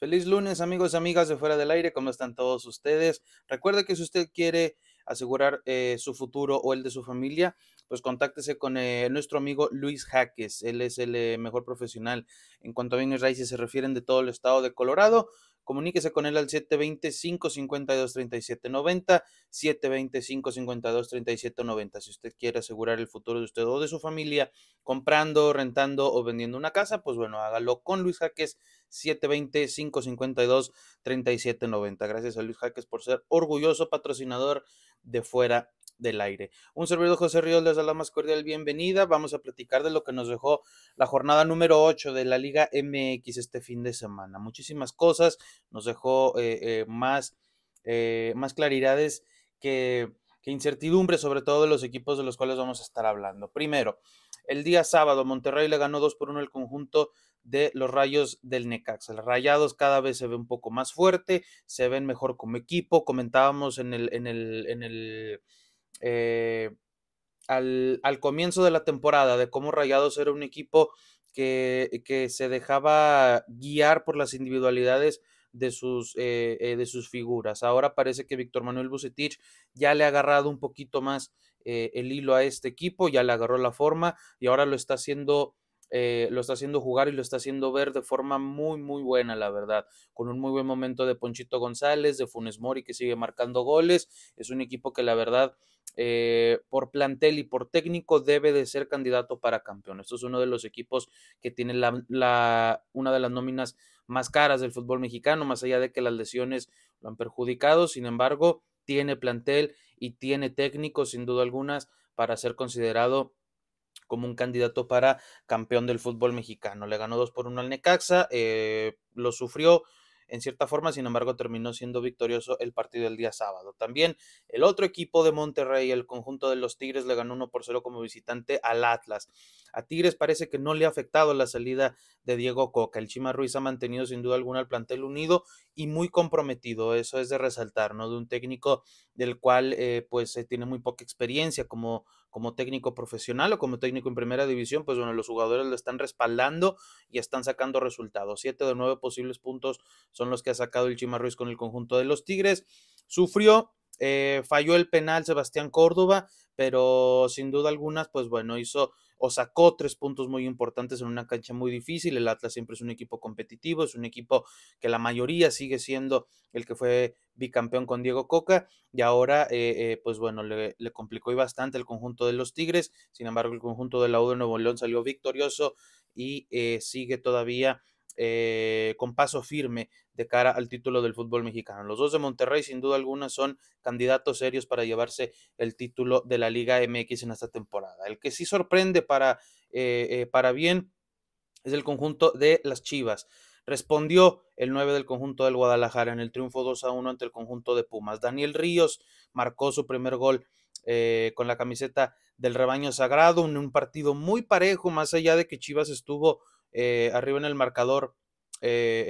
Feliz lunes, amigos, y amigas de fuera del aire, ¿cómo están todos ustedes? Recuerde que si usted quiere asegurar eh, su futuro o el de su familia, pues contáctese con eh, nuestro amigo Luis Jaques, él es el eh, mejor profesional. En cuanto a bienes raíces se refieren de todo el estado de Colorado, comuníquese con él al 720-552-3790, 720-552-3790. Si usted quiere asegurar el futuro de usted o de su familia comprando, rentando o vendiendo una casa, pues bueno, hágalo con Luis Jaques 720-552-3790. Gracias a Luis Jaques por ser orgulloso patrocinador de fuera del aire. Un servidor José Ríos les da la más cordial bienvenida. Vamos a platicar de lo que nos dejó la jornada número 8 de la Liga MX este fin de semana. Muchísimas cosas, nos dejó eh, eh, más, eh, más claridades que, que incertidumbre, sobre todo de los equipos de los cuales vamos a estar hablando. Primero, el día sábado, Monterrey le ganó 2 por 1 el conjunto de los rayos del Necaxa. Los rayados cada vez se ve un poco más fuerte, se ven mejor como equipo. Comentábamos en el, en el, en el eh, al, al, comienzo de la temporada de cómo Rayados era un equipo que, que se dejaba guiar por las individualidades de sus, eh, eh, de sus figuras. Ahora parece que Víctor Manuel Bucetich ya le ha agarrado un poquito más eh, el hilo a este equipo, ya le agarró la forma y ahora lo está haciendo. Eh, lo está haciendo jugar y lo está haciendo ver de forma muy, muy buena, la verdad. Con un muy buen momento de Ponchito González, de Funes Mori, que sigue marcando goles. Es un equipo que, la verdad, eh, por plantel y por técnico debe de ser candidato para campeón. Esto es uno de los equipos que tiene la, la, una de las nóminas más caras del fútbol mexicano, más allá de que las lesiones lo han perjudicado. Sin embargo, tiene plantel y tiene técnicos, sin duda algunas, para ser considerado como un candidato para campeón del fútbol mexicano. Le ganó 2 por 1 al Necaxa, eh, lo sufrió, en cierta forma, sin embargo terminó siendo victorioso el partido del día sábado. También el otro equipo de Monterrey, el conjunto de los Tigres, le ganó 1 por 0 como visitante al Atlas. A Tigres parece que no le ha afectado la salida de Diego Coca. El Chima Ruiz ha mantenido sin duda alguna el plantel unido y muy comprometido, eso es de resaltar, ¿no? De un técnico del cual eh, pues eh, tiene muy poca experiencia como como técnico profesional o como técnico en primera división, pues bueno, los jugadores lo están respaldando y están sacando resultados. Siete de nueve posibles puntos son los que ha sacado el Chima Ruiz con el conjunto de los Tigres. Sufrió, eh, falló el penal Sebastián Córdoba, pero sin duda algunas, pues bueno, hizo o sacó tres puntos muy importantes en una cancha muy difícil. El Atlas siempre es un equipo competitivo, es un equipo que la mayoría sigue siendo el que fue bicampeón con Diego Coca y ahora, eh, eh, pues bueno, le, complicó y bastante el conjunto de los Tigres. Sin embargo, el conjunto de la U de Nuevo León salió victorioso y eh, sigue todavía eh, con paso firme de cara al título del fútbol mexicano. Los dos de Monterrey, sin duda alguna, son candidatos serios para llevarse el título de la Liga MX en esta temporada. El que sí sorprende para, eh, eh, para bien es el conjunto de las Chivas. Respondió el 9 del conjunto del Guadalajara en el triunfo 2 a 1 ante el conjunto de Pumas. Daniel Ríos marcó su primer gol con la camiseta del rebaño sagrado en un partido muy parejo, más allá de que Chivas estuvo eh, arriba en el marcador eh,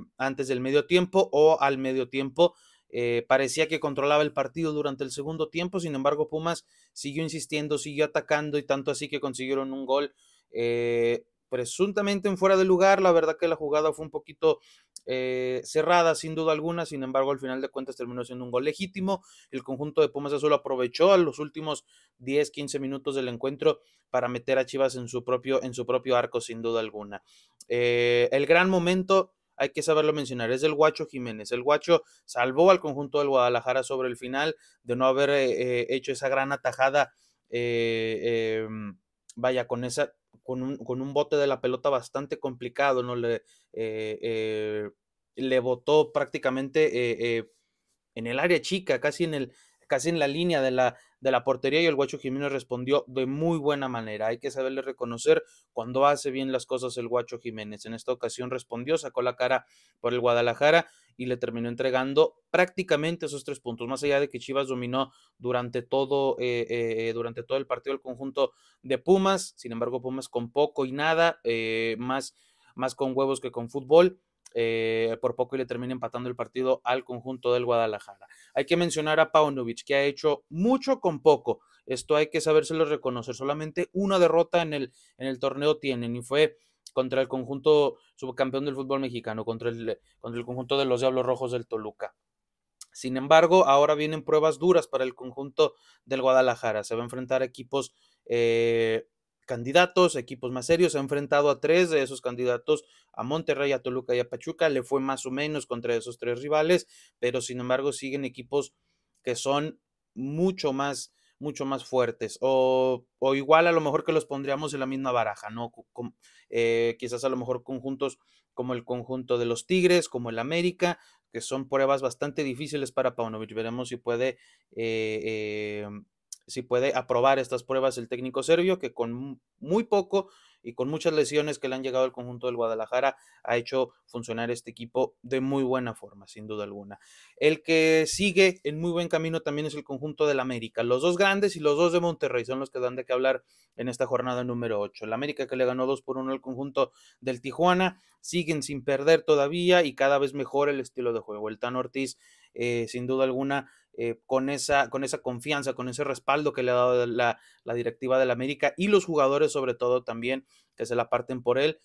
eh, antes del medio tiempo o al medio tiempo. parecía que controlaba el partido durante el segundo tiempo, sin embargo Pumas siguió insistiendo, siguió atacando y tanto así que consiguieron un gol presuntamente en fuera de lugar. La verdad que la jugada fue un poquito eh, cerrada, sin duda alguna. Sin embargo, al final de cuentas terminó siendo un gol legítimo. El conjunto de Pumas Azul aprovechó a los últimos 10, 15 minutos del encuentro para meter a Chivas en su propio, en su propio arco, sin duda alguna. Eh, el gran momento hay que saberlo mencionar, es el Guacho Jiménez. El Guacho salvó al conjunto del Guadalajara sobre el final de no haber eh, hecho esa gran atajada, em, vaya, con esa con un, con un bote de la pelota bastante complicado, ¿no? Le, eh, eh, le botó prácticamente eh, en el área chica, casi en, el, casi en la línea de la, de la portería y el Guacho Jiménez respondió de muy buena manera. Hay que saberle reconocer cuando hace bien las cosas el Guacho Jiménez. En esta ocasión respondió, sacó la cara por el Guadalajara y le terminó entregando prácticamente esos tres puntos, más allá de que Chivas dominó durante todo, eh, eh, eh, durante todo el partido el conjunto de Pumas, sin embargo Pumas con poco y nada, más, más con huevos que con fútbol. por poco y le termina empatando el partido al conjunto del Guadalajara. Hay que mencionar a Paunovic, que ha hecho mucho con poco. Esto hay que sabérselo reconocer. Solamente una derrota en el, en el torneo tienen y fue contra el conjunto subcampeón del fútbol mexicano, contra el, contra el conjunto de los Diablos Rojos del Toluca. Sin embargo, ahora vienen pruebas duras para el conjunto del Guadalajara. Se va a enfrentar a equipos eh, candidatos, equipos más serios. Se ha enfrentado a tres de esos candidatos, a Monterrey, a Toluca y a Pachuca. Le fue más o menos contra esos tres rivales, pero sin embargo siguen equipos que son mucho más mucho más fuertes o, igual a lo mejor que los pondríamos en la misma baraja, ¿no? Eh, quizás a lo mejor conjuntos como el conjunto de los Tigres, como el América, que son pruebas bastante difíciles para Paunovic. Veremos si puede, eh, em, si puede aprobar estas pruebas el técnico serbio, que con muy poco y con muchas lesiones que le han llegado al conjunto del Guadalajara, ha hecho funcionar este equipo de muy buena forma, sin duda alguna. El que sigue en muy buen camino también es el conjunto del América. Los dos grandes y los dos de Monterrey son los que dan de qué hablar en esta jornada número 8. El América que le ganó 2 por 1 al conjunto del Tijuana, siguen sin perder todavía y cada vez mejor el estilo de juego. El Tan Ortiz, eh, sin duda alguna, eh, con, esa, con esa confianza, con ese respaldo que le ha dado la, la directiva del América y los jugadores sobre todo también que se la parten por él.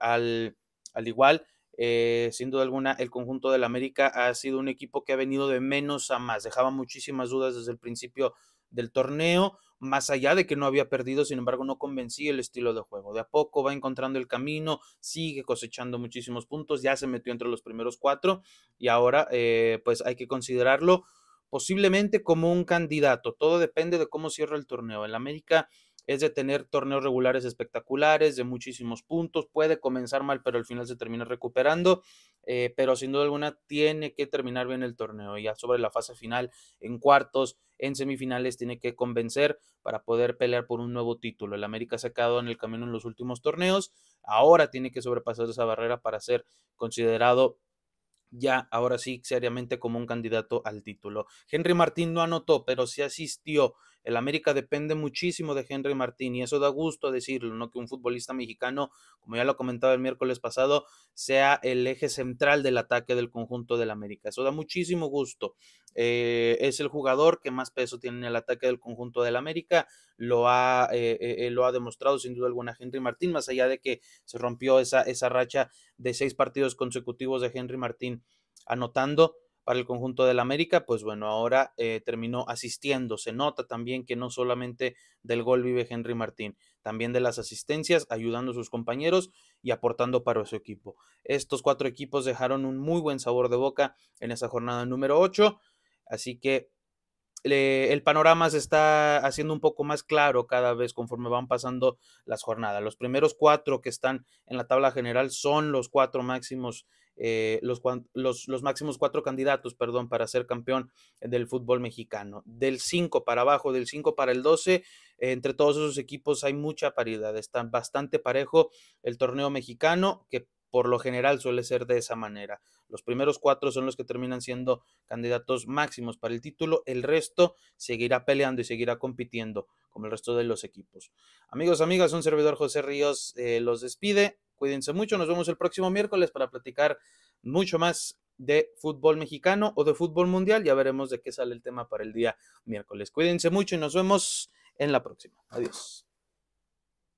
al, igual, eh, sin duda alguna, el conjunto del América ha sido un equipo que ha venido de menos a más. Dejaba muchísimas dudas desde el principio del torneo, más allá de que no había perdido, sin embargo, no convencía el estilo de juego. De a poco va encontrando el camino, sigue cosechando muchísimos puntos, ya se metió entre los primeros cuatro y ahora eh, pues hay que considerarlo posiblemente como un candidato. Todo depende de cómo cierra el torneo. El América es de tener torneos regulares espectaculares, de muchísimos puntos, puede comenzar mal, pero al final se termina recuperando, eh, pero sin duda alguna tiene que terminar bien el torneo, ya sobre la fase final, en cuartos, en semifinales, tiene que convencer para poder pelear por un nuevo título. El América se ha quedado en el camino en los últimos torneos, ahora tiene que sobrepasar esa barrera para ser considerado ya ahora sí seriamente como un candidato al título. Henry Martín no anotó, pero sí asistió el América depende muchísimo de Henry Martín y eso da gusto decirlo, ¿no? Que un futbolista mexicano, como ya lo comentaba el miércoles pasado, sea el eje central del ataque del conjunto del América. Eso da muchísimo gusto. Eh, es el jugador que más peso tiene en el ataque del conjunto del América. Lo ha, eh, eh, lo ha demostrado sin duda alguna Henry Martín, más allá de que se rompió esa, esa racha de seis partidos consecutivos de Henry Martín anotando para el conjunto del América, pues bueno, ahora eh, terminó asistiendo. Se nota también que no solamente del gol vive Henry Martín, también de las asistencias, ayudando a sus compañeros y aportando para su equipo. Estos cuatro equipos dejaron un muy buen sabor de boca en esa jornada número 8, así que eh, el panorama se está haciendo un poco más claro cada vez conforme van pasando las jornadas. Los primeros cuatro que están en la tabla general son los cuatro máximos eh, los, los, máximos cuatro candidatos, perdón, para ser campeón del fútbol mexicano. Del 5 para abajo, del 5 para el 12, entre todos esos equipos hay mucha paridad, está bastante parejo el torneo mexicano, que por lo general suele ser de esa manera. Los primeros cuatro son los que terminan siendo candidatos máximos para el título, el resto seguirá peleando y seguirá compitiendo como el resto de los equipos. Amigos, amigas, un servidor José Ríos eh, los despide. Cuídense mucho, nos vemos el próximo miércoles para platicar mucho más de fútbol mexicano o de fútbol mundial. Ya veremos de qué sale el tema para el día miércoles. Cuídense mucho y nos vemos en la próxima. Adiós.